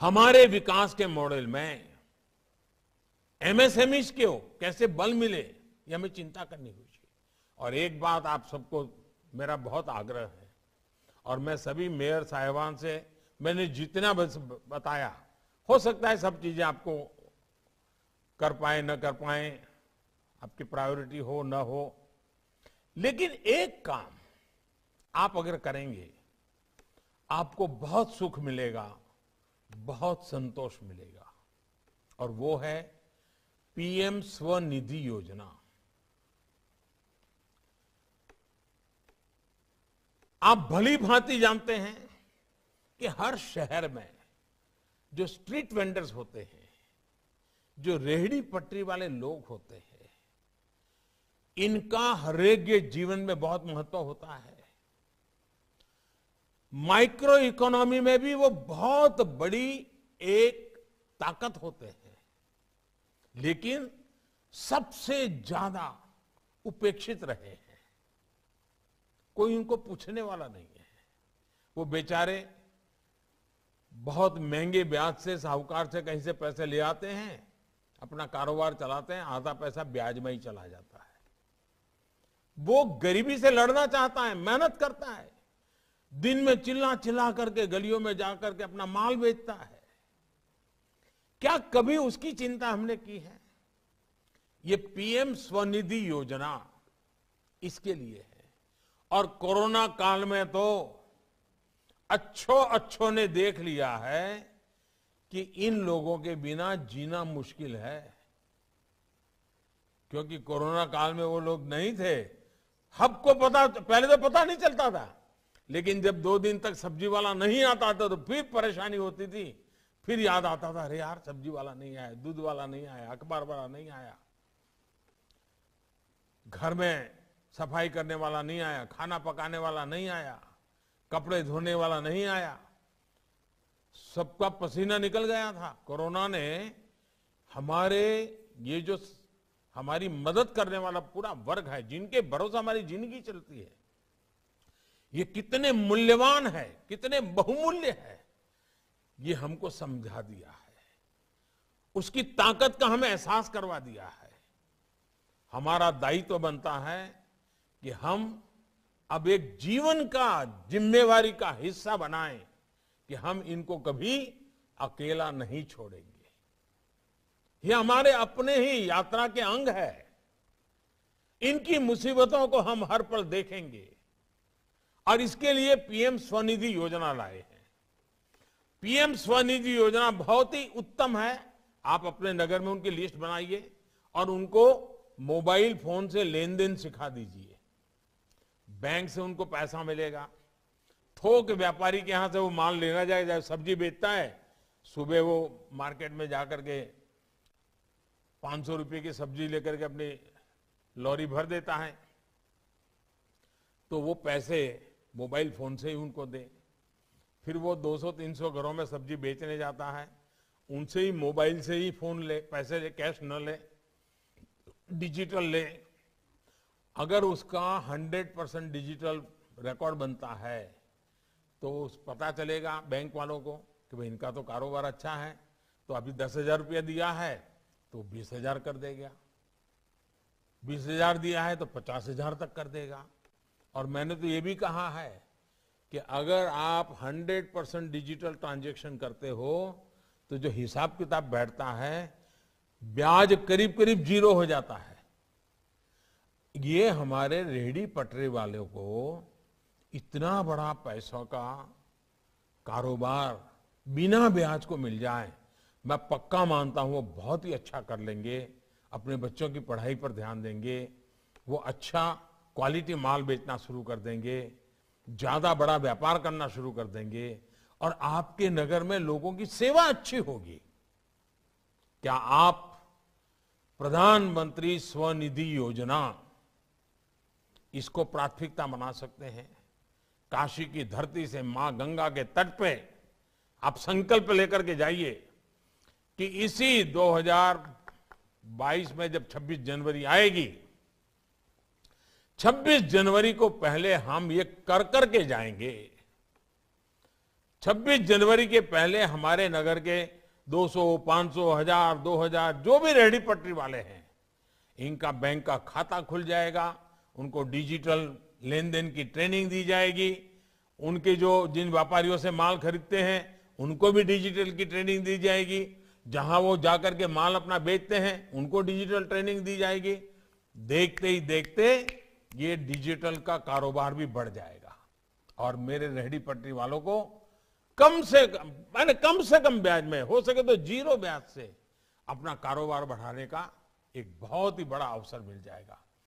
हमारे विकास के मॉडल में एमएसएमईज e को कैसे बल मिले यह हमें चिंता करनी होगी और एक बात आप सबको मेरा बहुत आग्रह है और मैं सभी मेयर साहिबान से मैंने जितना बताया हो सकता है सब चीजें आपको कर पाए न कर पाए आपकी प्रायोरिटी हो न हो लेकिन एक काम आप अगर करेंगे आपको बहुत सुख मिलेगा बहुत संतोष मिलेगा और वो है पीएम स्वनिधि योजना आप भली भांति जानते हैं कि हर शहर में जो स्ट्रीट वेंडर्स होते हैं जो रेहड़ी पटरी वाले लोग होते हैं इनका हरेक जीवन में बहुत महत्व होता है माइक्रो इकोनॉमी में भी वो बहुत बड़ी एक ताकत होते हैं लेकिन सबसे ज्यादा उपेक्षित रहे हैं कोई उनको पूछने वाला नहीं है वो बेचारे बहुत महंगे ब्याज से साहूकार से कहीं से पैसे ले आते हैं अपना कारोबार चलाते हैं आधा पैसा ब्याज में ही चला जाता है वो गरीबी से लड़ना चाहता है मेहनत करता है दिन में चिल्ला चिल्ला करके गलियों में जाकर के अपना माल बेचता है क्या कभी उसकी चिंता हमने की है ये पीएम स्वनिधि योजना इसके लिए है और कोरोना काल में तो अच्छो अच्छो ने देख लिया है कि इन लोगों के बिना जीना मुश्किल है क्योंकि कोरोना काल में वो लोग नहीं थे हब को पता पहले तो पता नहीं चलता था लेकिन जब दो दिन तक सब्जी वाला नहीं आता था तो फिर परेशानी होती थी फिर याद आता था अरे यार सब्जी वाला नहीं आया दूध वाला नहीं आया अखबार वाला नहीं आया घर में सफाई करने वाला नहीं आया खाना पकाने वाला नहीं आया कपड़े धोने वाला नहीं आया सबका पसीना निकल गया था कोरोना ने हमारे ये जो हमारी मदद करने वाला पूरा वर्ग है जिनके भरोसा हमारी जिंदगी चलती है ये कितने मूल्यवान है कितने बहुमूल्य है ये हमको समझा दिया है उसकी ताकत का हमें एहसास करवा दिया है हमारा दायित्व तो बनता है कि हम अब एक जीवन का जिम्मेवारी का हिस्सा बनाएं कि हम इनको कभी अकेला नहीं छोड़ेंगे ये हमारे अपने ही यात्रा के अंग है इनकी मुसीबतों को हम हर पल देखेंगे और इसके लिए पीएम स्वनिधि योजना लाए हैं पीएम स्वनिधि योजना बहुत ही उत्तम है आप अपने नगर में उनकी लिस्ट बनाइए और उनको मोबाइल फोन से लेन देन सिखा दीजिए बैंक से उनको पैसा मिलेगा थोक व्यापारी के यहां से वो माल लेना जाएगा सब्जी बेचता है सुबह वो मार्केट में जाकर के पांच सौ रुपये की सब्जी लेकर के अपनी लॉरी भर देता है तो वो पैसे मोबाइल फ़ोन से ही उनको दें फिर वो 200-300 घरों में सब्जी बेचने जाता है उनसे ही मोबाइल से ही फ़ोन ले पैसे ले कैश न ले डिजिटल ले अगर उसका 100 परसेंट डिजिटल रिकॉर्ड बनता है तो पता चलेगा बैंक वालों को कि भाई इनका तो कारोबार अच्छा है तो अभी दस हज़ार रुपया दिया है तो बीस हज़ार कर देगा बीस हज़ार दिया है तो पचास हज़ार तक कर देगा और मैंने तो ये भी कहा है कि अगर आप 100 परसेंट डिजिटल ट्रांजेक्शन करते हो तो जो हिसाब किताब बैठता है ब्याज करीब करीब जीरो हो जाता है ये हमारे रेहड़ी पटरी वालों को इतना बड़ा पैसों का कारोबार बिना ब्याज को मिल जाए मैं पक्का मानता हूं वो बहुत ही अच्छा कर लेंगे अपने बच्चों की पढ़ाई पर ध्यान देंगे वो अच्छा क्वालिटी माल बेचना शुरू कर देंगे ज्यादा बड़ा व्यापार करना शुरू कर देंगे और आपके नगर में लोगों की सेवा अच्छी होगी क्या आप प्रधानमंत्री स्वनिधि योजना इसको प्राथमिकता बना सकते हैं काशी की धरती से मां गंगा के तट पे आप संकल्प लेकर के जाइए कि इसी 2022 में जब 26 जनवरी आएगी 26 जनवरी को पहले हम ये कर कर के जाएंगे 26 जनवरी के पहले हमारे नगर के 200, 500, हजार 2000 जो भी रेहड़ी पटरी वाले हैं इनका बैंक का खाता खुल जाएगा उनको डिजिटल लेन देन की ट्रेनिंग दी जाएगी उनके जो जिन व्यापारियों से माल खरीदते हैं उनको भी डिजिटल की ट्रेनिंग दी जाएगी जहां वो जाकर के माल अपना बेचते हैं उनको डिजिटल ट्रेनिंग दी जाएगी देखते ही देखते ये डिजिटल का कारोबार भी बढ़ जाएगा और मेरे रेहड़ी पटरी वालों को कम से कम मैंने कम से कम ब्याज में हो सके तो जीरो ब्याज से अपना कारोबार बढ़ाने का एक बहुत ही बड़ा अवसर मिल जाएगा